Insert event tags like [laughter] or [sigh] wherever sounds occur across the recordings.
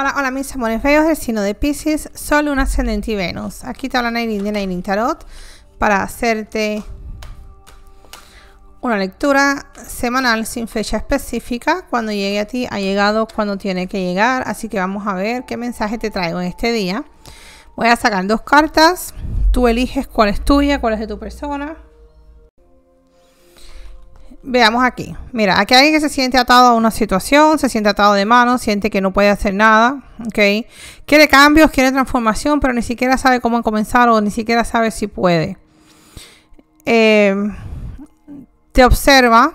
Hola, hola mis amores feos del signo de Pisces, solo un Ascendente y Venus. Aquí te hablan de Nairin Tarot para hacerte una lectura semanal sin fecha específica. Cuando llegue a ti, ha llegado cuando tiene que llegar. Así que vamos a ver qué mensaje te traigo en este día. Voy a sacar dos cartas. Tú eliges cuál es tuya, cuál es de tu persona veamos aquí. Mira, aquí hay alguien que se siente atado a una situación, se siente atado de manos, siente que no puede hacer nada, ¿ok? Quiere cambios, quiere transformación, pero ni siquiera sabe cómo comenzar o ni siquiera sabe si puede. Em, te observa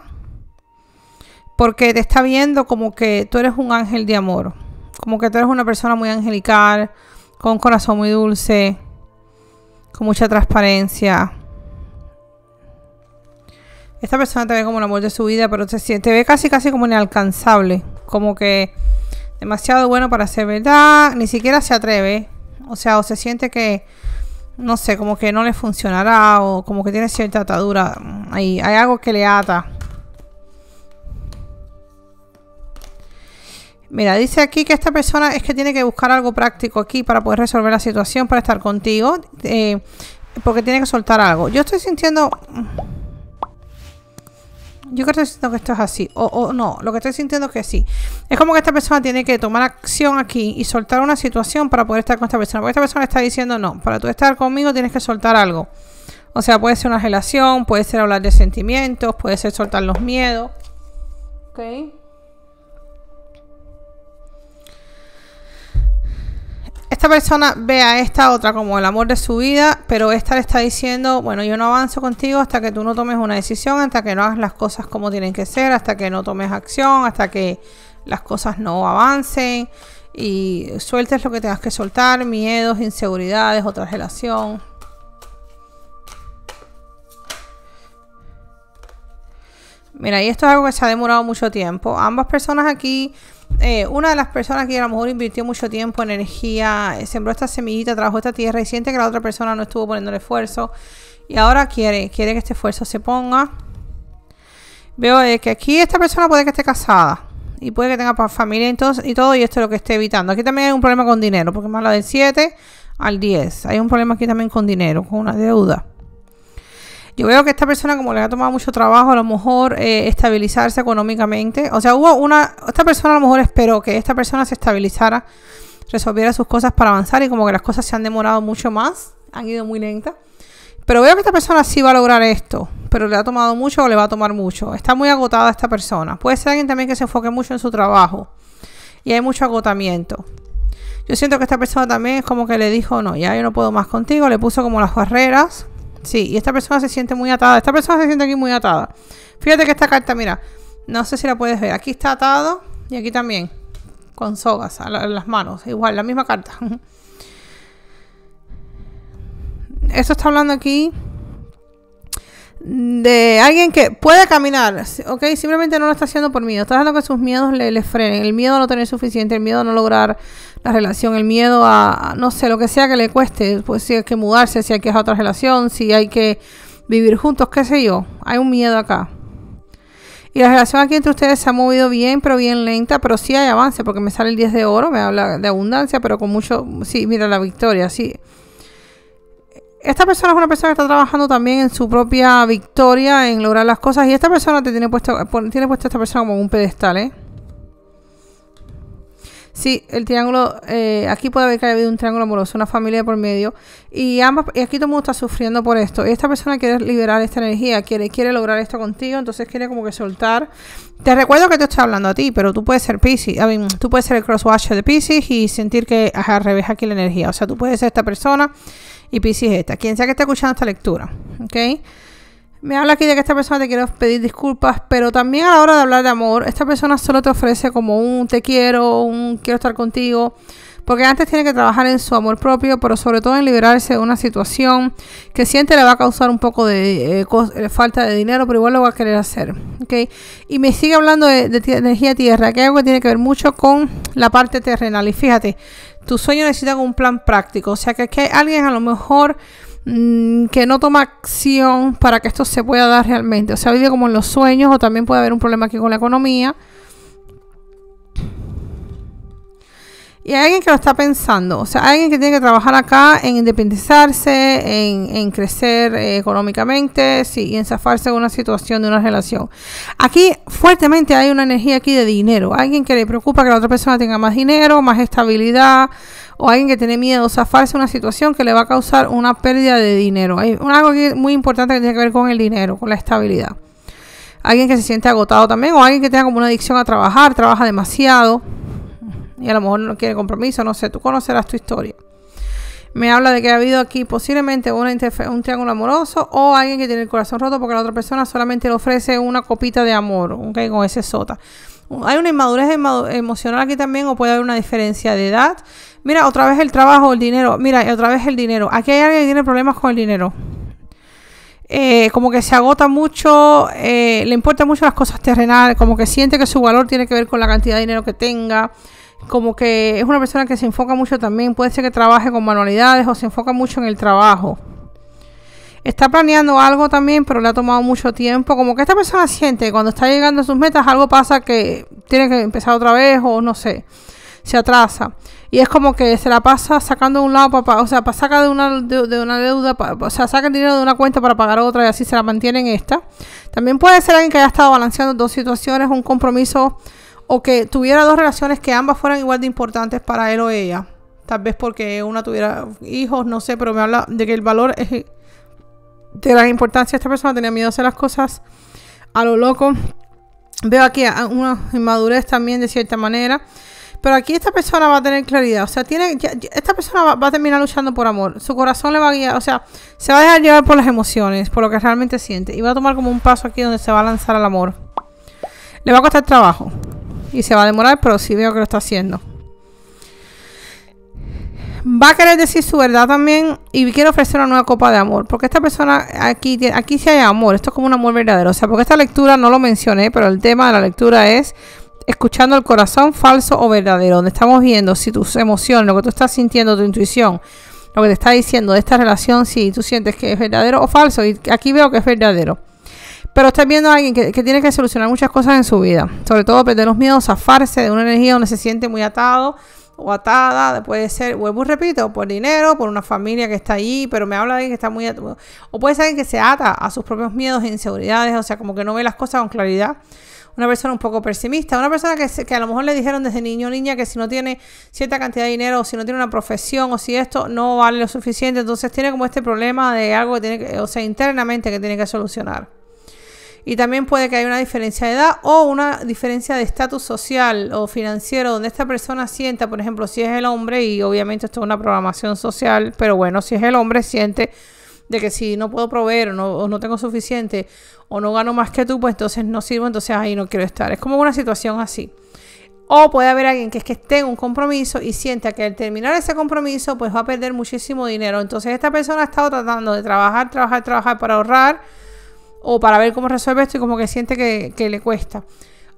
porque te está viendo como que tú eres un ángel de amor, como que tú eres una persona muy angelical, con un corazón muy dulce, con mucha transparencia esta persona te ve como el amor de su vida, pero te, ve casi, casi como inalcanzable. Como que demasiado bueno para ser verdad, ni siquiera se atreve. O sea, o se siente que, no sé, como que no le funcionará o como que tiene cierta atadura. Ahí, hay algo que le ata. Mira, dice aquí que esta persona es que tiene que buscar algo práctico aquí para poder resolver la situación, para estar contigo, eh, porque tiene que soltar algo. Yo estoy sintiendo yo creo que estoy sintiendo que esto es así. O, no, lo que estoy sintiendo es que sí. Es como que esta persona tiene que tomar acción aquí y soltar una situación para poder estar con esta persona. Porque esta persona está diciendo, no, para tú estar conmigo tienes que soltar algo. O sea, puede ser una relación, puede ser hablar de sentimientos, puede ser soltar los miedos. ¿Ok? persona ve a esta otra como el amor de su vida, pero esta le está diciendo, bueno, yo no avanzo contigo hasta que tú no tomes una decisión, hasta que no hagas las cosas como tienen que ser, hasta que no tomes acción, hasta que las cosas no avancen y sueltes lo que tengas que soltar, miedos, inseguridades, otra relación. Mira, y esto es algo que se ha demorado mucho tiempo. Ambas personas aquí eh, una de las personas que a lo mejor invirtió mucho tiempo, energía, eh, sembró esta semillita, trabajó esta tierra y siente que la otra persona no estuvo poniendo el esfuerzo y ahora quiere, quiere que este esfuerzo se ponga. Veo que aquí esta persona puede que esté casada y puede que tenga familia y todo y esto es lo que esté evitando. Aquí también hay un problema con dinero, porque más la del 7 al 10. Hay un problema aquí también con dinero, con una deuda. Yo veo que esta persona, como le ha tomado mucho trabajo, a lo mejor eh, estabilizarse económicamente. O sea, hubo una. Esta persona a lo mejor esperó que esta persona se estabilizara, resolviera sus cosas para avanzar y como que las cosas se han demorado mucho más, han ido muy lentas. Pero veo que esta persona sí va a lograr esto, pero le ha tomado mucho o le va a tomar mucho. Está muy agotada esta persona. Puede ser alguien también que se enfoque mucho en su trabajo y hay mucho agotamiento. Yo siento que esta persona también es como que le dijo, no, ya yo no puedo más contigo, le puso como las barreras Sí, y esta persona se siente muy atada. Esta persona se siente aquí muy atada. Fíjate que esta carta, mira, no sé si la puedes ver. Aquí está atado y aquí también, con sogas a, las manos. Igual, la misma carta. [laughs] Esto está hablando aquí de alguien que puede caminar, ok, simplemente no lo está haciendo por miedo, está haciendo que sus miedos le, le, frenen, el miedo a no tener suficiente, el miedo a no lograr la relación, el miedo a, no sé, lo que sea que le cueste, pues si hay que mudarse, si hay que hacer otra relación, si hay que vivir juntos, qué sé yo, hay un miedo acá. Y la relación aquí entre ustedes se ha movido bien, pero bien lenta, pero sí hay avance, porque me sale el 10 de oro, me habla de abundancia, pero con mucho, sí, mira la victoria, sí esta persona es una persona que está trabajando también en su propia victoria, en lograr las cosas. Y esta persona te tiene puesto, eh, tiene puesto a esta persona como un pedestal, ¿eh? Sí, el triángulo, eh, aquí puede haber que haya habido un triángulo amoroso, una familia por medio. Y ambas, y aquí todo el mundo está sufriendo por esto. Y esta persona quiere liberar esta energía, quiere, quiere lograr esto contigo, entonces quiere como que soltar. Te recuerdo que te estoy hablando a ti, pero tú puedes ser Pisces, tú puedes ser el crosswatcher de Pisces y sentir que al revés aquí la energía. O sea, tú puedes ser esta persona y Pisces esta. Quien sea que esté escuchando esta lectura, ¿ok? Me habla aquí de que esta persona te quiere pedir disculpas, pero también a la hora de hablar de amor, esta persona solo te ofrece como un te quiero, un quiero estar contigo, porque antes tiene que trabajar en su amor propio, pero sobre todo en liberarse de una situación que siente le va a causar un poco de eh, eh, falta de dinero, pero igual lo va a querer hacer. ¿okay? Y me sigue hablando de, de energía tierra, que es algo que tiene que ver mucho con la parte terrenal. Y fíjate, tu sueño necesita un plan práctico. O sea que aquí hay alguien a lo mejor mm, que no toma acción para que esto se pueda dar realmente. O sea, vive como en los sueños o también puede haber un problema aquí con la economía Y hay alguien que lo está pensando, o sea, alguien que tiene que trabajar acá en independizarse, en, crecer eh, económicamente sí, y en zafarse de una situación, de una relación. Aquí fuertemente hay una energía aquí de dinero, alguien que le preocupa que la otra persona tenga más dinero, más estabilidad, o alguien que tiene miedo zafarse de una situación que le va a causar una pérdida de dinero. Hay algo que muy importante que tiene que ver con el dinero, con la estabilidad. Alguien que se siente agotado también, o alguien que tenga como una adicción a trabajar, trabaja demasiado y a lo mejor no quiere compromiso, no sé, tú conocerás tu historia. Me habla de que ha habido aquí posiblemente una un triángulo amoroso o alguien que tiene el corazón roto porque la otra persona solamente le ofrece una copita de amor, ¿ok? Con ese sota. Hay una inmadurez emocional aquí también o puede haber una diferencia de edad. Mira, otra vez el trabajo, el dinero. Mira, otra vez el dinero. Aquí hay alguien que tiene problemas con el dinero. Eh, como que se agota mucho, eh, le importan mucho las cosas terrenales, como que siente que su valor tiene que ver con la cantidad de dinero que tenga como que es una persona que se enfoca mucho también, puede ser que trabaje con manualidades o se enfoca mucho en el trabajo. Está planeando algo también, pero le ha tomado mucho tiempo. Como que esta persona siente que cuando está llegando a sus metas, algo pasa que tiene que empezar otra vez o no sé, se atrasa. Y es como que se la pasa sacando de un lado, para, o sea, saca de una, de, una deuda, o sea, saca el dinero de una cuenta para pagar otra y así se la mantiene en esta. También puede ser alguien que haya estado balanceando dos situaciones, un compromiso o que tuviera dos relaciones que ambas fueran igual de importantes para él o ella. Tal vez porque una tuviera hijos, no sé, pero me habla de que el valor es de la importancia. Esta persona tenía miedo a hacer las cosas a lo loco. Veo aquí una inmadurez también de cierta manera. Pero aquí esta persona va a tener claridad. O sea, tiene, esta persona va, a terminar luchando por amor. Su corazón le va a guiar. O sea, se va a dejar llevar por las emociones, por lo que realmente siente. Y va a tomar como un paso aquí donde se va a lanzar al amor. Le va a costar trabajo y se va a demorar, pero sí veo que lo está haciendo. Va a querer decir su verdad también y quiere ofrecer una nueva copa de amor. Porque esta persona aquí, aquí sí hay amor. Esto es como un amor verdadero. O sea, porque esta lectura no lo mencioné, pero el tema de la lectura es escuchando el corazón falso o verdadero. Donde estamos viendo si tus emociones, lo que tú estás sintiendo, tu intuición, lo que te está diciendo de esta relación, si tú sientes que es verdadero o falso. Y aquí veo que es verdadero. Pero estás viendo a alguien que, tiene que solucionar muchas cosas en su vida. Sobre todo perder los miedos, zafarse de una energía donde se siente muy atado o atada. Puede ser, vuelvo repito, por dinero, por una familia que está ahí, pero me habla de alguien que está muy atado. O puede ser alguien que se ata a sus propios miedos e inseguridades, o sea, como que no ve las cosas con claridad una persona un poco pesimista, una persona que, que, a lo mejor le dijeron desde niño o niña que si no tiene cierta cantidad de dinero, o si no tiene una profesión, o si esto no vale lo suficiente, entonces tiene como este problema de algo que tiene que, o sea, internamente que tiene que solucionar. Y también puede que haya una diferencia de edad o una diferencia de estatus social o financiero donde esta persona sienta, por ejemplo, si es el hombre, y obviamente esto es una programación social, pero bueno, si es el hombre siente de que si no puedo proveer o no, tengo suficiente o no gano más que tú, pues entonces no sirvo, entonces ahí no quiero estar. Es como una situación así. O puede haber alguien que es que esté un compromiso y sienta que al terminar ese compromiso pues va a perder muchísimo dinero. Entonces esta persona ha estado tratando de trabajar, trabajar, trabajar para ahorrar o para ver cómo resuelve esto y como que siente que, le cuesta.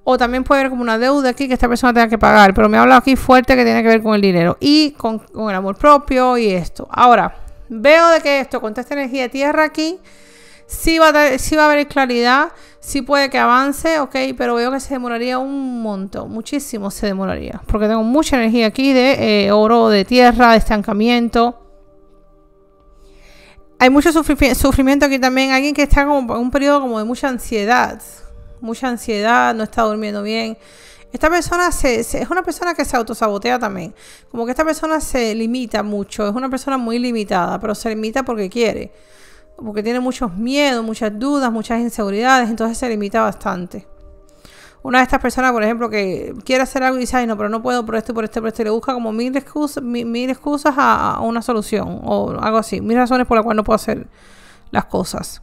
O también puede haber como una deuda aquí que esta persona tenga que pagar. Pero me habla aquí fuerte que tiene que ver con el dinero y con, el amor propio y esto. Ahora, veo de que esto, con toda esta energía de tierra aquí, sí va, a, sí va a haber claridad, sí puede que avance, ok, pero veo que se demoraría un montón, muchísimo se demoraría. Porque tengo mucha energía aquí de eh, oro, de tierra, de estancamiento hay mucho sufrimiento aquí también. Alguien que está como en un periodo como de mucha ansiedad. Mucha ansiedad, no está durmiendo bien. Esta persona es una persona que se autosabotea también. Como que esta persona se limita mucho. Es una persona muy limitada, pero se limita porque quiere. Porque tiene muchos miedos, muchas dudas, muchas inseguridades. Entonces se limita bastante una de estas personas, por ejemplo, que quiere hacer algo y dice, ay, no, pero no puedo por esto, y por esto, por esto, le busca como mil excusas, mil, excusas a, una solución o algo así, mil razones por las cuales no puedo hacer las cosas.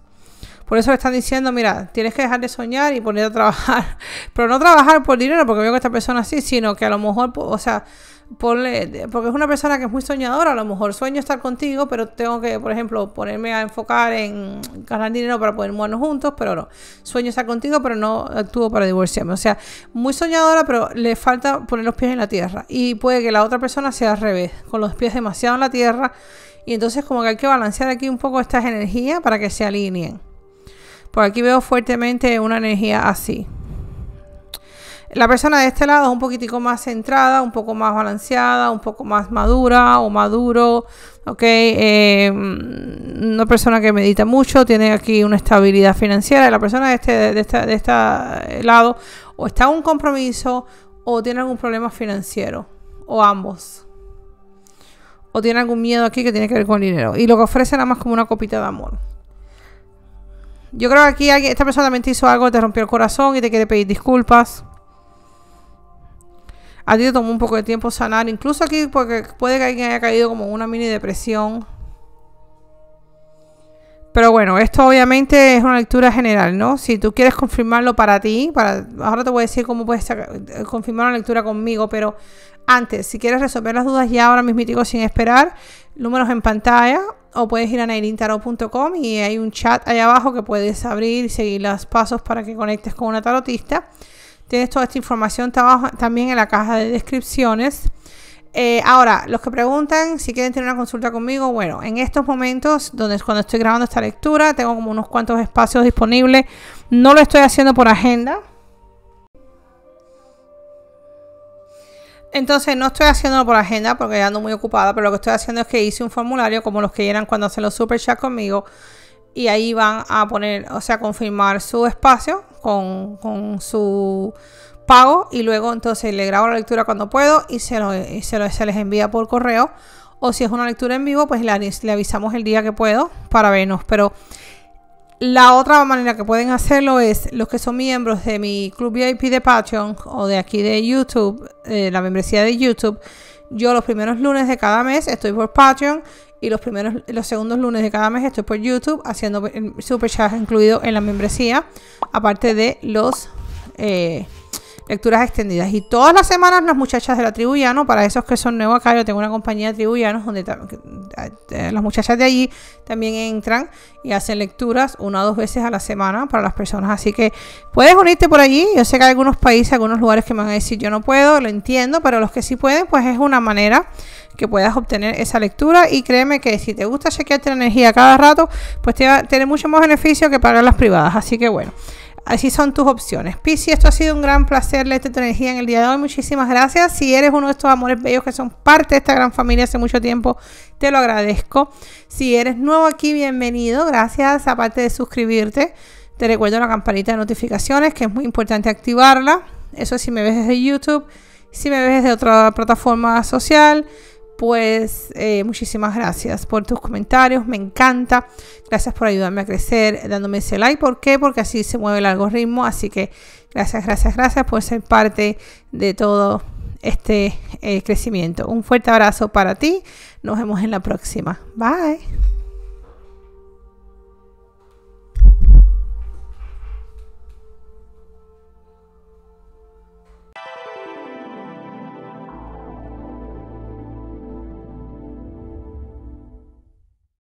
Por eso le están diciendo, mira, tienes que dejar de soñar y ponerte a trabajar. [laughs] Pero no trabajar por dinero, porque veo que esta persona así, sino que a lo mejor, o sea, porque es una persona que es muy soñadora, a lo mejor sueño estar contigo, pero tengo que, por ejemplo, ponerme a enfocar en ganar dinero para poder movernos juntos, pero no, sueño estar contigo, pero no actúo para divorciarme. O sea, muy soñadora, pero le falta poner los pies en la tierra. Y puede que la otra persona sea al revés, con los pies demasiado en la tierra. Y entonces como que hay que balancear aquí un poco estas energías para que se alineen. Por aquí veo fuertemente una energía así. La persona de este lado es un poquitico más centrada, un poco más balanceada, un poco más madura o maduro, ¿ok? Eh, una persona que medita mucho, tiene aquí una estabilidad financiera. Y la persona de este, de eh, lado o está en un compromiso o tiene algún problema financiero, o ambos. O tiene algún miedo aquí que tiene que ver con el dinero. Y lo que ofrece nada más como una copita de amor. Yo creo que aquí esta persona también hizo algo, te rompió el corazón y te quiere pedir disculpas. A ti te tomó un poco de tiempo sanar, incluso aquí, porque puede que alguien haya caído como una mini depresión. Pero bueno, esto obviamente es una lectura general, ¿no? Si tú quieres confirmarlo para ti, para, ahora te voy a decir cómo puedes eh, confirmar una lectura conmigo, pero antes, si quieres resolver las dudas ya ahora mismo sin esperar, números en pantalla o puedes ir a nailintarot.com y hay un chat ahí abajo que puedes abrir y seguir los pasos para que conectes con una tarotista. Tienes toda esta información también en la caja de descripciones. Eh, ahora, los que preguntan si quieren tener una consulta conmigo, bueno, en estos momentos, donde es cuando estoy grabando esta lectura, tengo como unos cuantos espacios disponibles. No lo estoy haciendo por agenda. Entonces no estoy haciéndolo por agenda porque ando muy ocupada, pero lo que estoy haciendo es que hice un formulario como los que eran cuando hacen los super chat conmigo y ahí van a poner, o sea, confirmar su espacio con, su pago y luego entonces le grabo la lectura cuando puedo y se, lo, se, les envía por correo. O si es una lectura en vivo, pues le, avisamos el día que puedo para vernos. Pero la otra manera que pueden hacerlo es los que son miembros de mi club VIP de Patreon o de aquí de YouTube, eh, la membresía de YouTube. Yo los primeros lunes de cada mes estoy por Patreon y los primeros, los segundos lunes de cada mes estoy por YouTube haciendo super chat incluido en la membresía, aparte de las eh, lecturas extendidas. Y todas las semanas las muchachas de la tribu Tribuyano, para esos que son nuevos acá, yo tengo una compañía de Tribuyanos donde eh, las muchachas de allí también entran y hacen lecturas una o dos veces a la semana para las personas. Así que puedes unirte por allí. Yo sé que hay algunos países, algunos lugares que me van a decir yo no puedo, lo entiendo, pero los que sí pueden, pues es una manera que puedas obtener esa lectura y créeme que si te gusta chequearte la energía cada rato, pues te va a tener mucho más beneficio que pagar las privadas. Así que bueno, así son tus opciones. Pisi, esto ha sido un gran placer leerte tu energía en el día de hoy. Muchísimas gracias. Si eres uno de estos amores bellos que son parte de esta gran familia hace mucho tiempo, te lo agradezco. Si eres nuevo aquí, bienvenido. Gracias, aparte de suscribirte. Te recuerdo la campanita de notificaciones, que es muy importante activarla. Eso si me ves desde YouTube, si me ves desde otra plataforma social, pues eh, muchísimas gracias por tus comentarios, me encanta. Gracias por ayudarme a crecer dándome ese like. ¿Por qué? Porque así se mueve el algoritmo. Así que gracias, gracias, gracias por ser parte de todo este eh, crecimiento. Un fuerte abrazo para ti. Nos vemos en la próxima. Bye.